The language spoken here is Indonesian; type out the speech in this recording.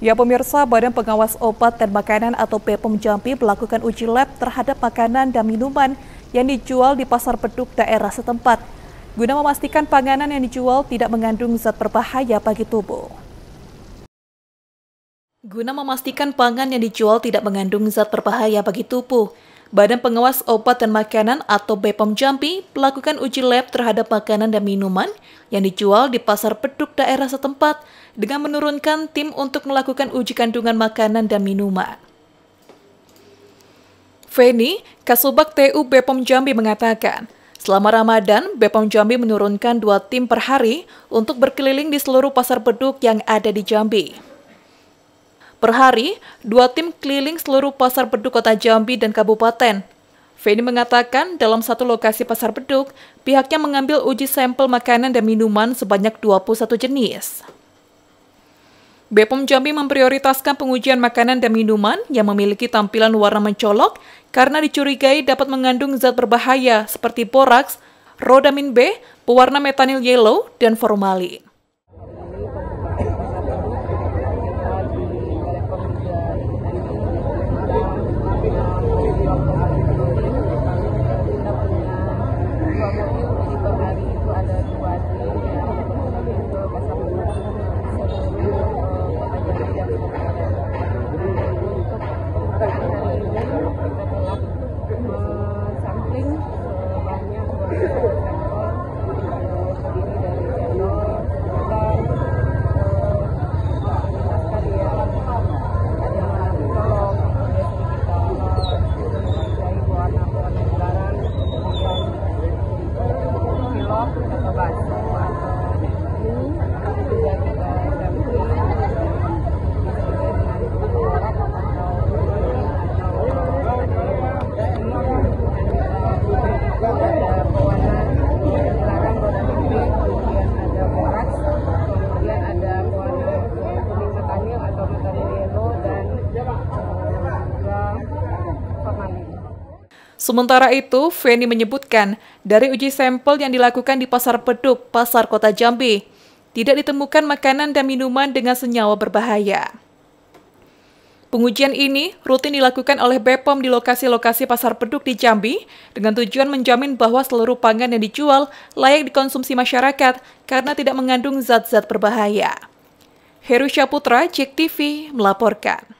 Ya pemirsa, Badan Pengawas Obat dan Makanan atau BPOM Jambi melakukan uji lab terhadap makanan dan minuman yang dijual di pasar beduk daerah setempat guna memastikan panganan yang dijual tidak mengandung zat berbahaya bagi tubuh. Guna memastikan pangan yang dijual tidak mengandung zat berbahaya bagi tubuh, Badan Pengawas Obat dan Makanan atau BPOM Jambi melakukan uji lab terhadap makanan dan minuman yang dijual di pasar peduk daerah setempat dengan menurunkan tim untuk melakukan uji kandungan makanan dan minuman. Feni, Kasubag TU BPOM Jambi mengatakan, selama Ramadan, BPOM Jambi menurunkan dua tim per hari untuk berkeliling di seluruh pasar beduk yang ada di Jambi. Per hari, dua tim keliling seluruh pasar beduk kota Jambi dan kabupaten. Feni mengatakan dalam satu lokasi pasar beduk, pihaknya mengambil uji sampel makanan dan minuman sebanyak 21 jenis. Bepom Jambi memprioritaskan pengujian makanan dan minuman yang memiliki tampilan warna mencolok karena dicurigai dapat mengandung zat berbahaya seperti boraks, rodamin B, pewarna metanil yellow, dan formalin. Sementara itu, Feni menyebutkan dari uji sampel yang dilakukan di Pasar peduk Pasar Kota Jambi, tidak ditemukan makanan dan minuman dengan senyawa berbahaya. Pengujian ini rutin dilakukan oleh Bepom di lokasi-lokasi pasar peduk di Jambi dengan tujuan menjamin bahwa seluruh pangan yang dijual layak dikonsumsi masyarakat karena tidak mengandung zat-zat berbahaya. Heru Syaputra, Cik TV, melaporkan.